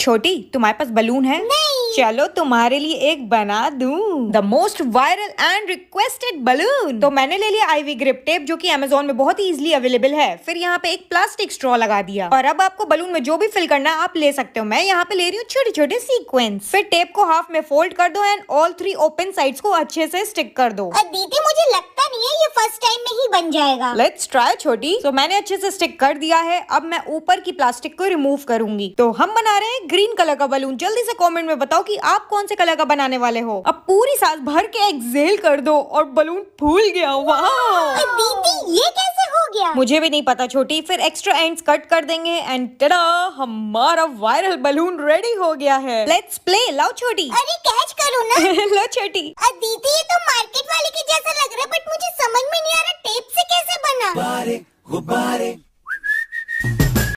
छोटी तुम्हारे पास बलून है नहीं। चलो तुम्हारे लिए एक बना दू the most viral and requested balloon तो मैंने ले लिया आईवी ग्रिप टेप जो कि अमेजोन में बहुत ही इजिली अवेलेबल है फिर यहाँ पे एक प्लास्टिक स्ट्रॉ लगा दिया और अब आपको बलून में जो भी फिल करना है आप ले सकते हो मैं यहाँ पे ले रही हूँ छोटे छोटे सीक्वेंस फिर टेप को हाफ में फोल्ड कर दो and all three open side को अच्छे से स्टिक कर दो दीदी मुझे बन जाएगा लेट्स ट्राई छोटी तो मैंने अच्छे से स्टिक कर दिया है अब मैं ऊपर की प्लास्टिक को रिमूव करूंगी तो हम बना रहे हैं ग्रीन कलर का बलून जल्दी से कमेंट में बताओ कि आप कौन से कलर का बनाने वाले हो अब पूरी साल भर के एक्सेल कर दो और बलून फूल गया वाह गया मुझे भी नहीं पता छोटी फिर एक्स्ट्रा एंड्स कट कर देंगे एंड टडा हमारा वायरल बलून रेडी हो गया है लेट्स प्ले लाओ छोटी अरे कैच करो ना लो छोटी दीदी ये तो मार्केट Roubarem.